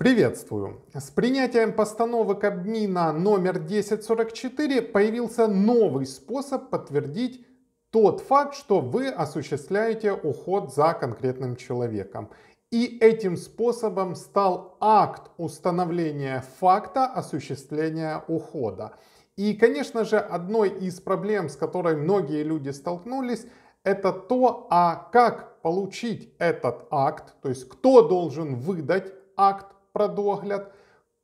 Приветствую! С принятием постановы Кабмина номер 1044 появился новый способ подтвердить тот факт, что вы осуществляете уход за конкретным человеком. И этим способом стал акт установления факта осуществления ухода. И, конечно же, одной из проблем, с которой многие люди столкнулись, это то, а как получить этот акт, то есть кто должен выдать акт про догляд,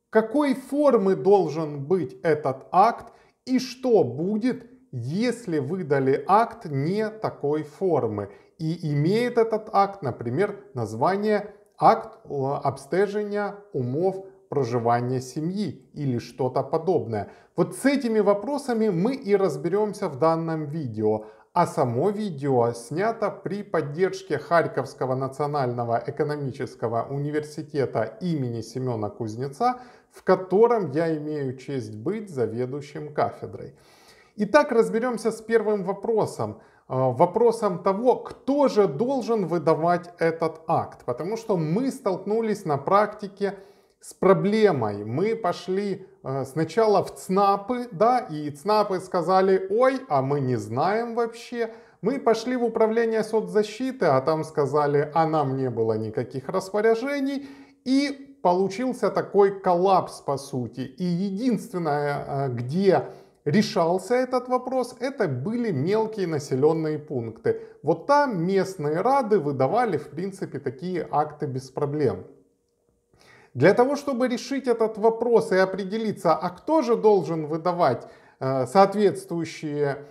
какой формы должен быть этот акт и что будет, если выдали акт не такой формы и имеет этот акт, например, название акт обстеження умов проживания семьи или что-то подобное. Вот с этими вопросами мы и разберемся в данном видео. А само видео снято при поддержке Харьковского национального экономического университета имени Семена Кузнеца, в котором я имею честь быть заведующим кафедрой. Итак, разберемся с первым вопросом. Э, вопросом того, кто же должен выдавать этот акт. Потому что мы столкнулись на практике с проблемой. Мы пошли э, сначала в ЦНАПы, да, и ЦНАПы сказали, ой, а мы не знаем вообще. Мы пошли в управление соцзащиты, а там сказали, а нам не было никаких распоряжений. И получился такой коллапс, по сути. И единственное, э, где решался этот вопрос, это были мелкие населенные пункты. Вот там местные рады выдавали, в принципе, такие акты без проблем. Для того, чтобы решить этот вопрос и определиться, а кто же должен выдавать э, соответствующие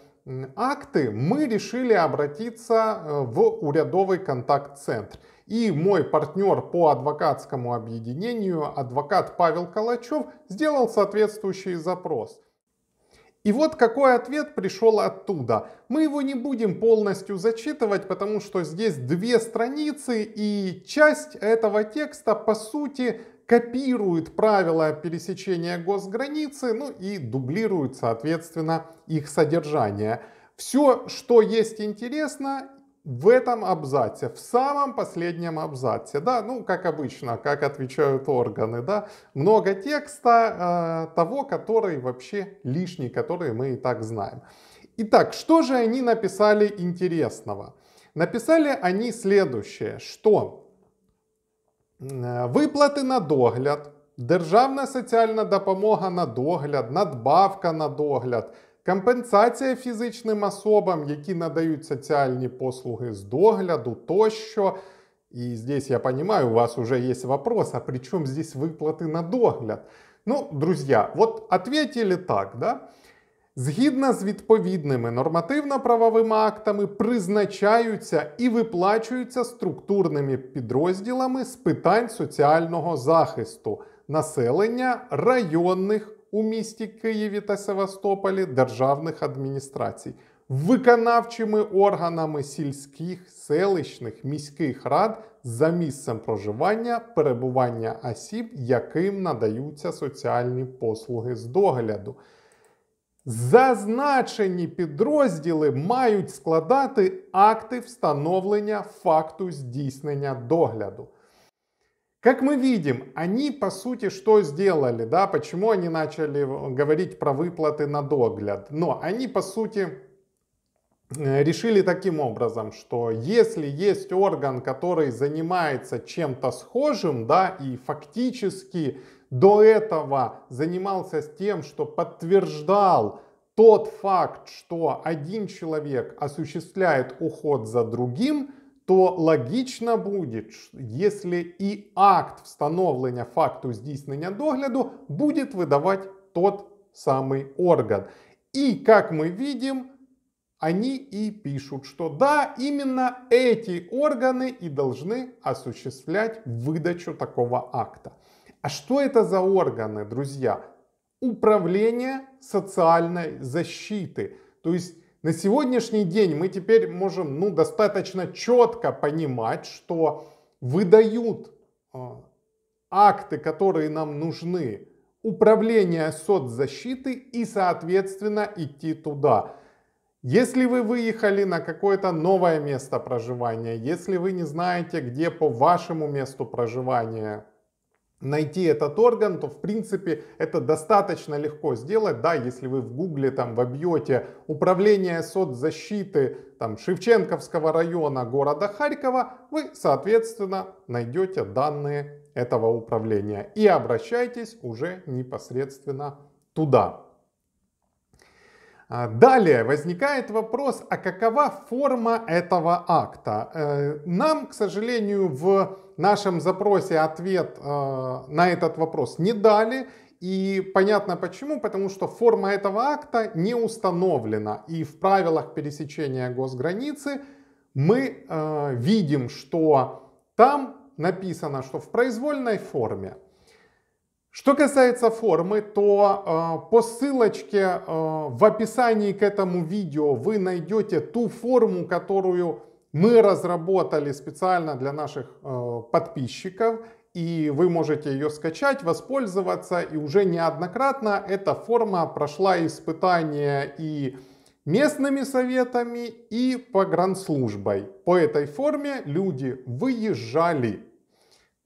акты, мы решили обратиться э, в урядовый контакт-центр. И мой партнер по адвокатскому объединению, адвокат Павел Калачев, сделал соответствующий запрос. И вот какой ответ пришел оттуда. Мы его не будем полностью зачитывать, потому что здесь две страницы, и часть этого текста, по сути, копирует правила пересечения госграницы, ну и дублирует, соответственно, их содержание. Все, что есть интересно, в этом абзаце, в самом последнем абзаце, да, ну, как обычно, как отвечают органы, да, много текста э, того, который вообще лишний, который мы и так знаем. Итак, что же они написали интересного? Написали они следующее, что Е, виплати на догляд, державна соціальна допомога на догляд, надбавка на догляд, компенсація фізичним особам, які надають соціальні послуги з догляду тощо. И здесь я понимаю, у вас уже есть вопрос, а при чем здесь выплаты на догляд? Ну, друзья, вот ответили так, да? Згідно з відповідними нормативно-правовими актами призначаються і виплачуються структурними підрозділами з питань соціального захисту населення районних у місті Києві та Севастополі державних адміністрацій, виконавчими органами сільських, селищних, міських рад за місцем проживання, перебування осіб, яким надаються соціальні послуги з догляду. Зазначені підрозділи мають складати акти встановлення факту здійснення догляду. Как мы видим, они по сути что сделали, да, почему они начали говорить про выплаты на догляд, но они по сути э, решили таким образом, что если есть орган, который занимается чем-то схожим, да, и фактически до этого занимался тем, что подтверждал тот факт, что один человек осуществляет уход за другим, то логично будет, если и акт встановлення факту здійснення догляду будет выдавать тот самый орган. И, как мы видим, они и пишут, что да, именно эти органы и должны осуществлять выдачу такого акта. А что это за органы, друзья? Управление социальной защиты. То есть на сегодняшний день мы теперь можем ну, достаточно четко понимать, что выдают э, акты, которые нам нужны, управление соцзащиты и, соответственно, идти туда. Если вы выехали на какое-то новое место проживания, если вы не знаете, где по вашему месту проживания найти этот орган, то в принципе это достаточно легко сделать. Да, если вы в гугле там вобьете управление соцзащиты там, Шевченковского района города Харькова, вы, соответственно, найдете данные этого управления и обращайтесь уже непосредственно туда. А, далее возникает вопрос, а какова форма этого акта? Э, нам, к сожалению, в нашем запросе ответ э, на этот вопрос не дали. И понятно почему, потому что форма этого акта не установлена. И в правилах пересечения госграницы мы э, видим, что там написано, что в произвольной форме что касается формы, то э, по ссылочке э, в описании к этому видео вы найдете ту форму, которую мы разработали специально для наших э, подписчиков. И вы можете ее скачать, воспользоваться. И уже неоднократно эта форма прошла испытания и местными советами, и по погранслужбой. По этой форме люди выезжали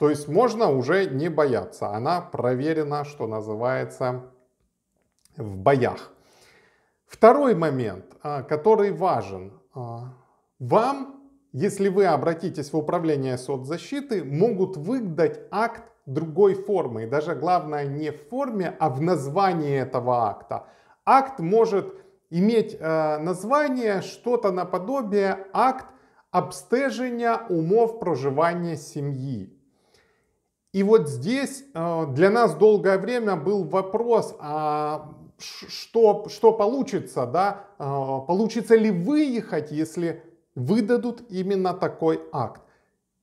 то есть можно уже не бояться. Она проверена, что называется, в боях. Второй момент, а, который важен. А, вам, если вы обратитесь в управление соцзащиты, могут выдать акт другой формы. И даже главное не в форме, а в названии этого акта. Акт может иметь а, название что-то наподобие акт обстежения умов проживания семьи и вот здесь э, для нас долгое время был вопрос, а что, что получится, да, э, получится ли выехать, если выдадут именно такой акт.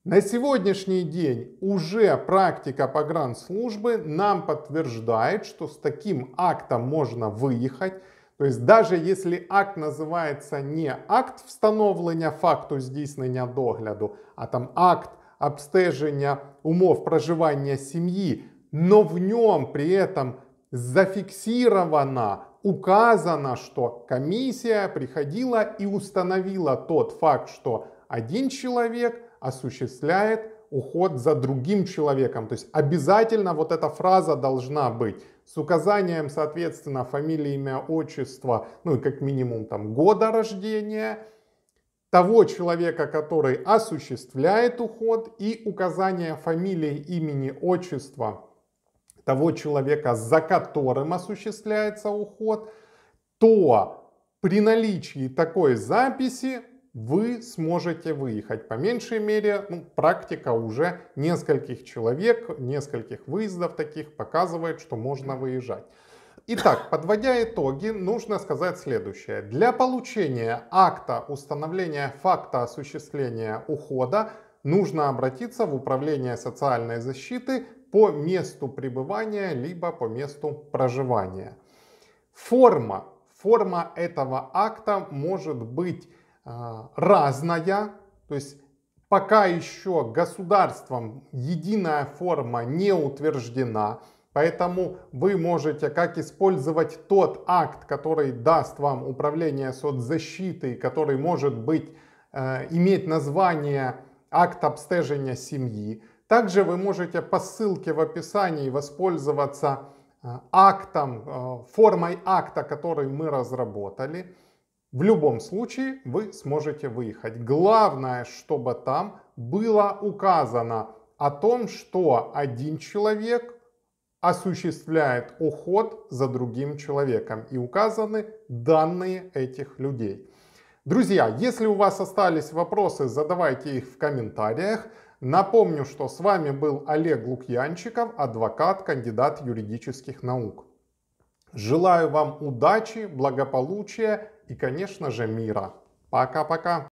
На сегодняшний день уже практика погранслужбы нам подтверждает, что с таким актом можно выехать. То есть даже если акт называется не акт встановлення факту здійснення догляду, а там акт обстеження умов проживания семьи, но в нем при этом зафиксировано, указано, что комиссия приходила и установила тот факт, что один человек осуществляет уход за другим человеком. То есть обязательно вот эта фраза должна быть с указанием, соответственно, фамилии, имя, отчество, ну и как минимум там года рождения – того человека, который осуществляет уход, и указание фамилии, имени, отчества того человека, за которым осуществляется уход, то при наличии такой записи вы сможете выехать. По меньшей мере, ну, практика уже нескольких человек, нескольких выездов таких показывает, что можно выезжать. Итак, подводя итоги, нужно сказать следующее. Для получения акта установления факта осуществления ухода нужно обратиться в Управление социальной защиты по месту пребывания либо по месту проживания. Форма, форма этого акта может быть э, разная, то есть пока еще государством единая форма не утверждена. Поэтому вы можете как использовать тот акт, который даст вам управление соцзащитой, который может быть, э, иметь название акт обстежения семьи. Также вы можете по ссылке в описании воспользоваться э, актом, э, формой акта, который мы разработали. В любом случае вы сможете выехать. Главное, чтобы там было указано о том, что один человек осуществляет уход за другим человеком. И указаны данные этих людей. Друзья, если у вас остались вопросы, задавайте их в комментариях. Напомню, что с вами был Олег Лукьянчиков, адвокат, кандидат юридических наук. Желаю вам удачи, благополучия и, конечно же, мира. Пока-пока.